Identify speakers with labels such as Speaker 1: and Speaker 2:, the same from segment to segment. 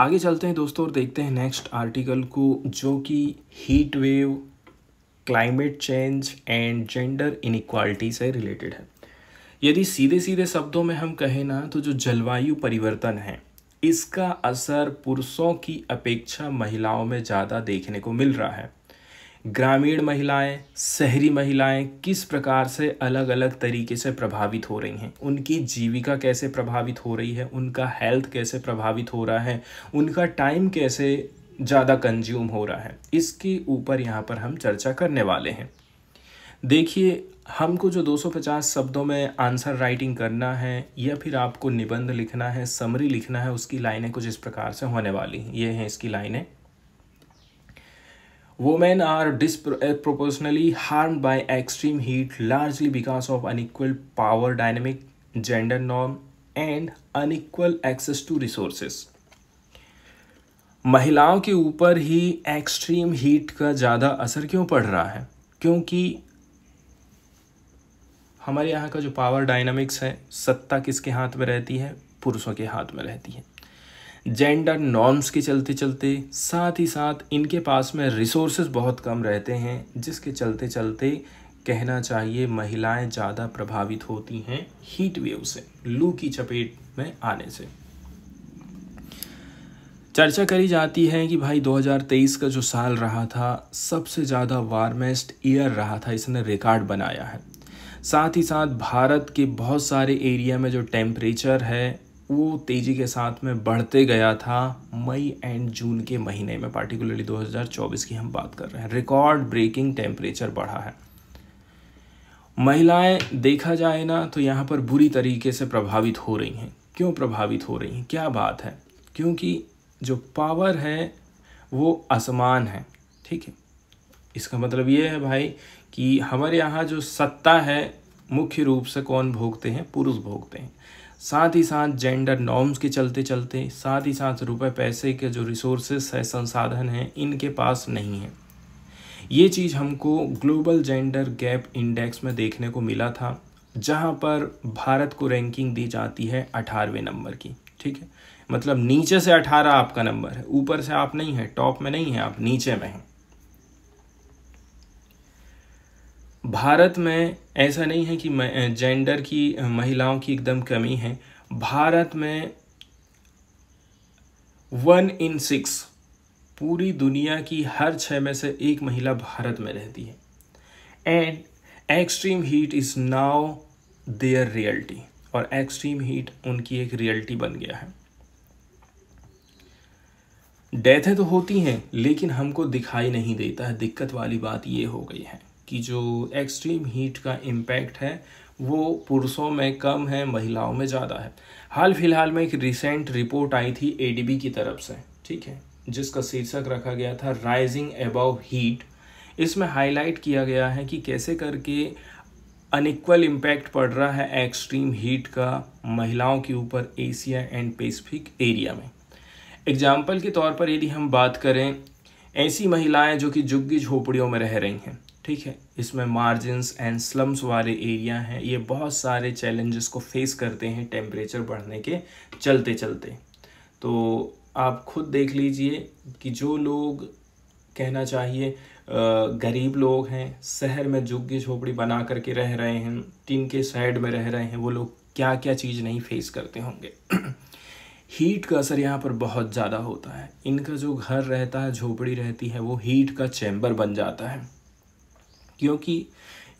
Speaker 1: आगे चलते हैं दोस्तों और देखते हैं नेक्स्ट आर्टिकल को जो कि heat wave climate change and gender inequality से रिलेटेड है यदि सीधे सीधे शब्दों में हम कहें ना तो जो जलवायु परिवर्तन है इसका असर पुरुषों की अपेक्षा महिलाओं में ज़्यादा देखने को मिल रहा है ग्रामीण महिलाएं शहरी महिलाएं किस प्रकार से अलग अलग तरीके से प्रभावित हो रही हैं उनकी जीविका कैसे प्रभावित हो रही है उनका हेल्थ कैसे प्रभावित हो रहा है उनका टाइम कैसे ज़्यादा कंज्यूम हो रहा है इसके ऊपर यहाँ पर हम चर्चा करने वाले हैं देखिए हमको जो 250 शब्दों में आंसर राइटिंग करना है या फिर आपको निबंध लिखना है समरी लिखना है उसकी लाइनें कुछ इस प्रकार से होने वाली हैं ये हैं इसकी लाइनें women are disproportionately harmed by extreme heat largely because of unequal power dynamic gender norm and unequal access to resources महिलाओं के ऊपर ही एक्सट्रीम हीट का ज़्यादा असर क्यों पड़ रहा है क्योंकि हमारे यहाँ का जो पावर डायनामिक्स है सत्ता किसके हाथ में रहती है पुरुषों के हाथ में रहती है जेंडर नॉर्म्स के चलते चलते साथ ही साथ इनके पास में रिसोर्सेज बहुत कम रहते हैं जिसके चलते चलते कहना चाहिए महिलाएं ज़्यादा प्रभावित होती हैं हीट वेव से लू की चपेट में आने से चर्चा करी जाती है कि भाई 2023 का जो साल रहा था सबसे ज़्यादा वार्मेस्ट ईयर रहा था इसने रिकॉर्ड बनाया है साथ ही साथ भारत के बहुत सारे एरिया में जो टेम्परेचर है वो तेज़ी के साथ में बढ़ते गया था मई एंड जून के महीने में पार्टिकुलरली 2024 की हम बात कर रहे हैं रिकॉर्ड ब्रेकिंग टेम्परेचर बढ़ा है महिलाएं देखा जाए ना तो यहाँ पर बुरी तरीके से प्रभावित हो रही हैं क्यों प्रभावित हो रही हैं क्या बात है क्योंकि जो पावर है वो असमान है ठीक है इसका मतलब ये है भाई कि हमारे यहाँ जो सत्ता है मुख्य रूप से कौन भोगते हैं पुरुष भोगते हैं साथ ही साथ जेंडर नॉर्म्स के चलते चलते साथ ही साथ रुपए पैसे के जो रिसोर्सेस है संसाधन हैं इनके पास नहीं है ये चीज़ हमको ग्लोबल जेंडर गैप इंडेक्स में देखने को मिला था जहाँ पर भारत को रैंकिंग दी जाती है अठारहवें नंबर की ठीक है मतलब नीचे से अठारह आपका नंबर है ऊपर से आप नहीं है टॉप में नहीं है आप नीचे में हैं भारत में ऐसा नहीं है कि जेंडर की महिलाओं की एकदम कमी है भारत में वन इन सिक्स पूरी दुनिया की हर छः में से एक महिला भारत में रहती है and extreme heat is now their reality और एक्सट्रीम हीट उनकी एक रियलिटी बन गया है डेथें तो होती हैं लेकिन हमको दिखाई नहीं देता है दिक्कत वाली बात ये हो गई है कि जो एक्सट्रीम हीट का इम्पैक्ट है वो पुरुषों में कम है महिलाओं में ज़्यादा है हाल फिलहाल में एक रिसेंट रिपोर्ट आई थी ए की तरफ से ठीक है जिसका शीर्षक रखा गया था राइजिंग एबव हीट इसमें हाईलाइट किया गया है कि कैसे करके अनइक्वल इम्पैक्ट पड़ रहा है एक्सट्रीम हीट का महिलाओं के ऊपर एशिया एंड पेसिफिक एरिया में एग्जाम्पल के तौर पर यदि हम बात करें ऐसी महिलाएं जो कि झुग्गी झोपड़ियों में रह रही हैं ठीक है इसमें मार्जिनस एंड स्लम्स वाले एरिया हैं ये बहुत सारे चैलेंजेस को फेस करते हैं टेम्परेचर बढ़ने के चलते चलते तो आप खुद देख लीजिए कि जो लोग कहना चाहिए गरीब लोग हैं शहर में झुग्गी झोपड़ी बना करके रह रहे हैं टीन के साइड में रह रहे हैं वो लोग क्या क्या चीज़ नहीं फेस करते होंगे हीट का असर यहाँ पर बहुत ज़्यादा होता है इनका जो घर रहता है झोपड़ी रहती है वो हीट का चैम्बर बन जाता है क्योंकि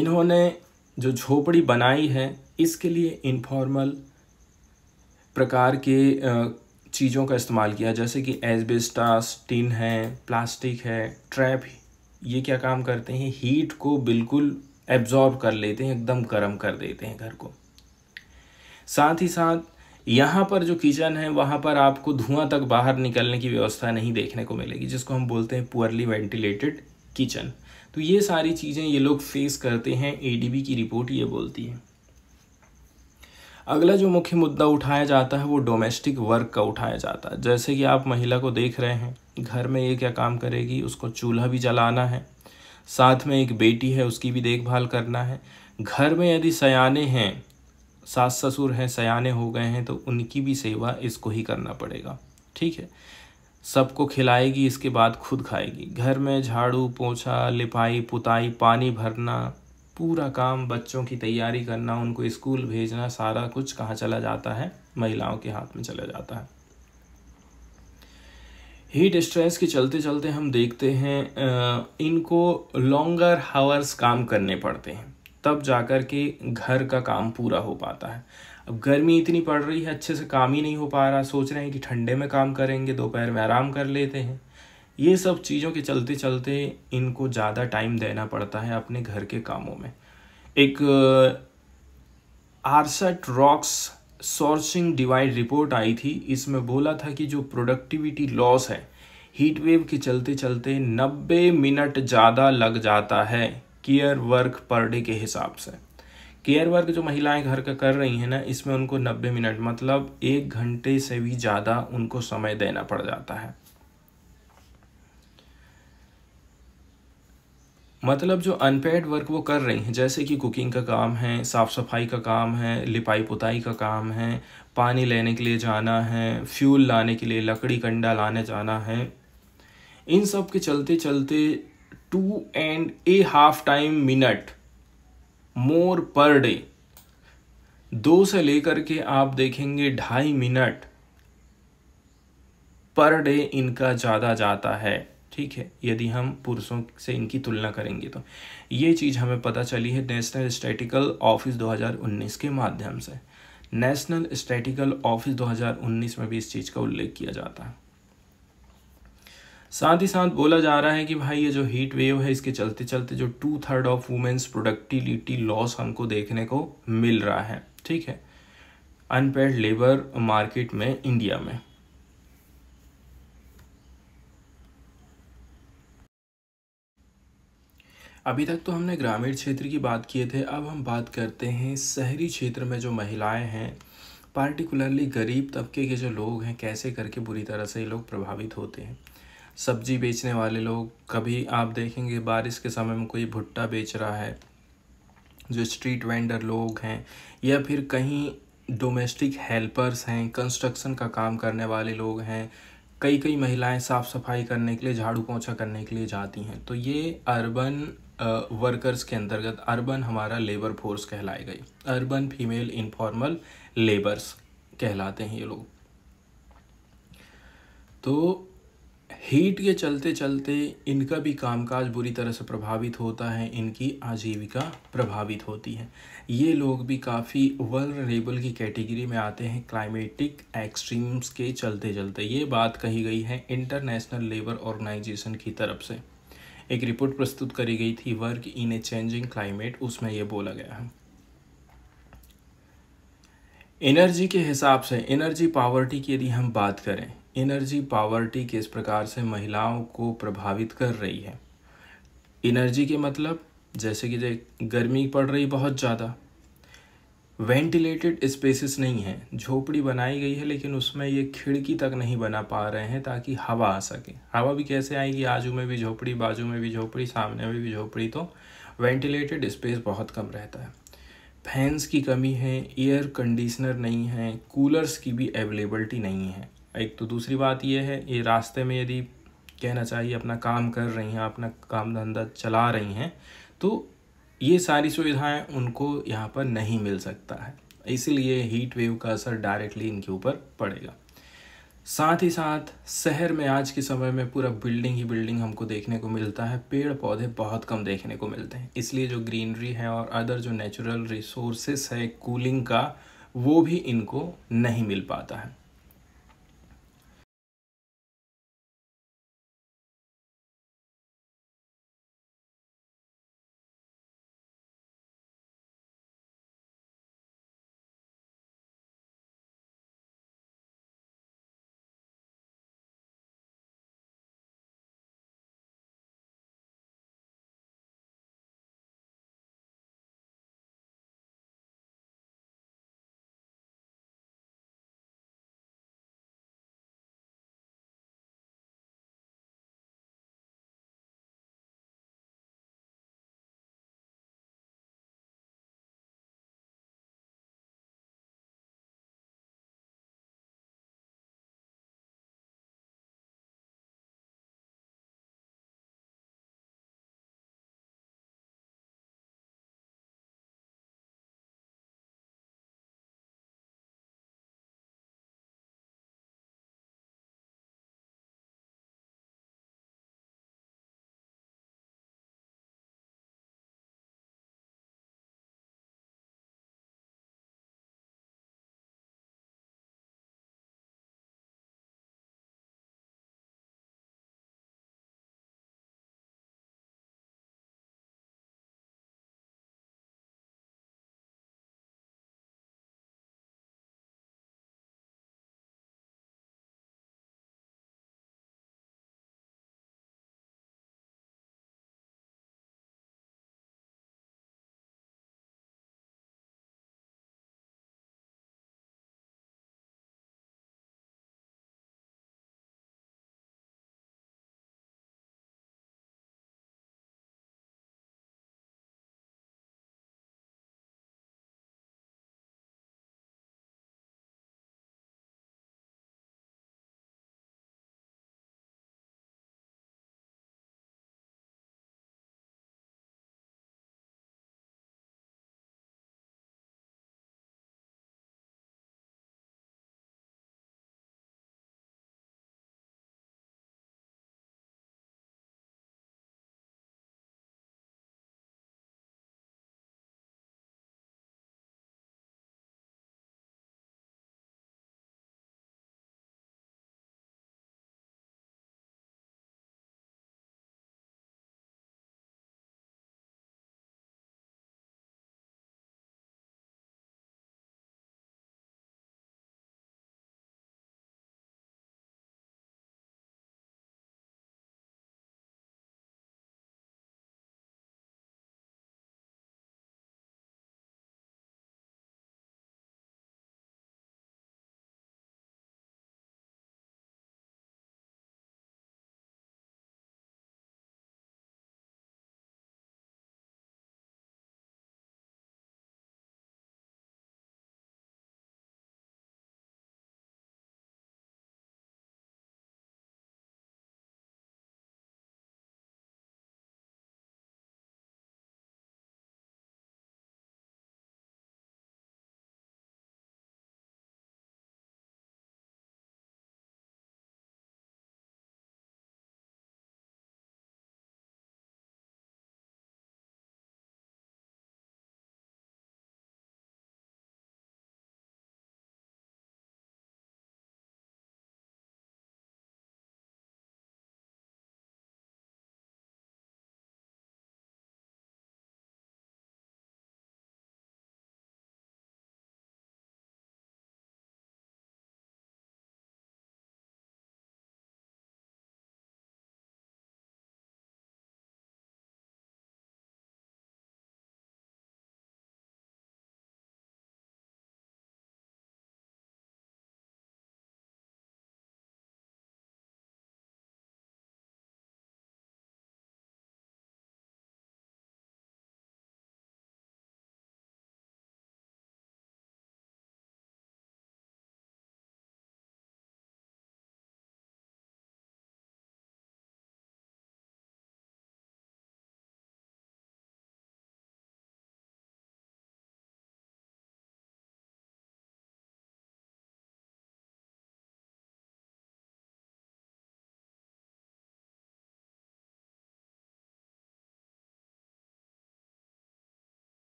Speaker 1: इन्होंने जो झोपड़ी बनाई है इसके लिए इनफॉर्मल प्रकार के चीज़ों का इस्तेमाल किया जैसे कि एजबेस्टास टिन है प्लास्टिक है ट्रैप ये क्या काम करते हैं हीट को बिल्कुल एब्जॉर्ब कर लेते हैं एकदम गर्म कर देते हैं घर को साथ ही साथ यहाँ पर जो किचन है वहाँ पर आपको धुआं तक बाहर निकलने की व्यवस्था नहीं देखने को मिलेगी जिसको हम बोलते हैं पुअरली वेंटिलेटेड किचन तो ये सारी चीज़ें ये लोग फेस करते हैं एडीबी की रिपोर्ट ये बोलती है अगला जो मुख्य मुद्दा उठाया जाता है वो डोमेस्टिक वर्क का उठाया जाता है जैसे कि आप महिला को देख रहे हैं घर में ये क्या काम करेगी उसको चूल्हा भी जलाना है साथ में एक बेटी है उसकी भी देखभाल करना है घर में यदि सयाने हैं सास ससुर हैं सयाने हो गए हैं तो उनकी भी सेवा इसको ही करना पड़ेगा ठीक है सबको खिलाएगी इसके बाद खुद खाएगी घर में झाड़ू पोछा लिपाई पुताई पानी भरना पूरा काम बच्चों की तैयारी करना उनको स्कूल भेजना सारा कुछ कहाँ चला जाता है महिलाओं के हाथ में चला जाता है हीट स्ट्रेस के चलते चलते हम देखते हैं इनको लॉन्गर हावर्स काम करने पड़ते हैं तब जाकर के घर का काम पूरा हो पाता है अब गर्मी इतनी पड़ रही है अच्छे से काम ही नहीं हो पा रहा सोच रहे हैं कि ठंडे में काम करेंगे दोपहर में आराम कर लेते हैं ये सब चीज़ों के चलते चलते इनको ज़्यादा टाइम देना पड़ता है अपने घर के कामों में एक आरसेट रॉक्स सोर्सिंग डिवाइड रिपोर्ट आई थी इसमें बोला था कि जो प्रोडक्टिविटी लॉस है हीट वेव के चलते चलते 90 मिनट ज़्यादा लग जाता है केयर वर्क पर डे के हिसाब से केयर वर्क जो महिलाएं घर का कर रही हैं ना इसमें उनको 90 मिनट मतलब एक घंटे से भी ज़्यादा उनको समय देना पड़ जाता है मतलब जो अनपेड वर्क वो कर रही हैं जैसे कि कुकिंग का काम है साफ़ सफाई का काम है लिपाई पुताई का काम है पानी लेने के लिए जाना है फ्यूल लाने के लिए लकड़ी कंडा लाने जाना है इन सब के चलते चलते two and a half time minute more per day दो से लेकर के आप देखेंगे ढाई मिनट पर डे इनका ज़्यादा जाता है ठीक है यदि हम पुरुषों से इनकी तुलना करेंगे तो ये चीज़ हमें पता चली है नेशनल स्टैटिकल ऑफिस 2019 के माध्यम से नेशनल स्टैटिकल ऑफिस 2019 में भी इस चीज़ का उल्लेख किया जाता है साथ ही साथ बोला जा रहा है कि भाई ये जो हीट वेव है इसके चलते चलते जो two third of women's productivity loss हमको देखने को मिल रहा है ठीक है अनपेड लेबर मार्केट में इंडिया में अभी तक तो हमने ग्रामीण क्षेत्र की बात किए थे अब हम बात करते हैं शहरी क्षेत्र में जो महिलाएं हैं पार्टिकुलरली गरीब तबके के जो लोग हैं कैसे करके बुरी तरह से ये लोग प्रभावित होते हैं सब्जी बेचने वाले लोग कभी आप देखेंगे बारिश के समय में कोई भुट्टा बेच रहा है जो स्ट्रीट वेंडर लोग हैं या फिर कहीं डोमेस्टिक हेल्पर्स हैं कंस्ट्रक्शन का काम करने वाले लोग हैं कई कई महिलाएं साफ़ सफाई करने के लिए झाड़ू पोछा करने के लिए जाती हैं तो ये अर्बन वर्कर्स के अंतर्गत अर्बन हमारा लेबर फोर्स कहलाई गई अर्बन फीमेल इनफॉर्मल लेबर्स कहलाते हैं ये लोग तो हीट के चलते चलते इनका भी कामकाज बुरी तरह से प्रभावित होता है इनकी आजीविका प्रभावित होती है ये लोग भी काफ़ी वर्नरेबल की कैटेगरी में आते हैं क्लाइमेटिक एक्सट्रीम्स के चलते चलते ये बात कही गई है इंटरनेशनल लेबर ऑर्गेनाइजेशन की तरफ से एक रिपोर्ट प्रस्तुत करी गई थी work in a changing climate उसमें यह बोला गया है एनर्जी के हिसाब से एनर्जी पावर्टी की यदि हम बात करें एनर्जी पावर्टी किस प्रकार से महिलाओं को प्रभावित कर रही है एनर्जी के मतलब जैसे कि गर्मी पड़ रही बहुत ज़्यादा वेंटिलेटेड स्पेसेस नहीं हैं झोपड़ी बनाई गई है लेकिन उसमें ये खिड़की तक नहीं बना पा रहे हैं ताकि हवा आ सके हवा भी कैसे आएगी आजू में भी झोपड़ी बाजू में भी झोपड़ी सामने में भी झोपड़ी तो वेंटिलेटेड स्पेस बहुत कम रहता है फैंस की कमी है एयर कंडीशनर नहीं है कूलर्स की भी अवेलेबलिटी नहीं है एक तो दूसरी बात ये है ये रास्ते में यदि कहना चाहिए अपना काम कर रही हैं अपना काम धंधा चला रही हैं तो ये सारी सुविधाएं उनको यहाँ पर नहीं मिल सकता है इसीलिए हीट वेव का असर डायरेक्टली इनके ऊपर पड़ेगा साथ ही साथ शहर में आज के समय में पूरा बिल्डिंग ही बिल्डिंग हमको देखने को मिलता है पेड़ पौधे बहुत कम देखने को मिलते हैं इसलिए जो ग्रीनरी है और अदर जो नेचुरल रिसोर्सेस है कूलिंग का वो भी इनको नहीं मिल पाता है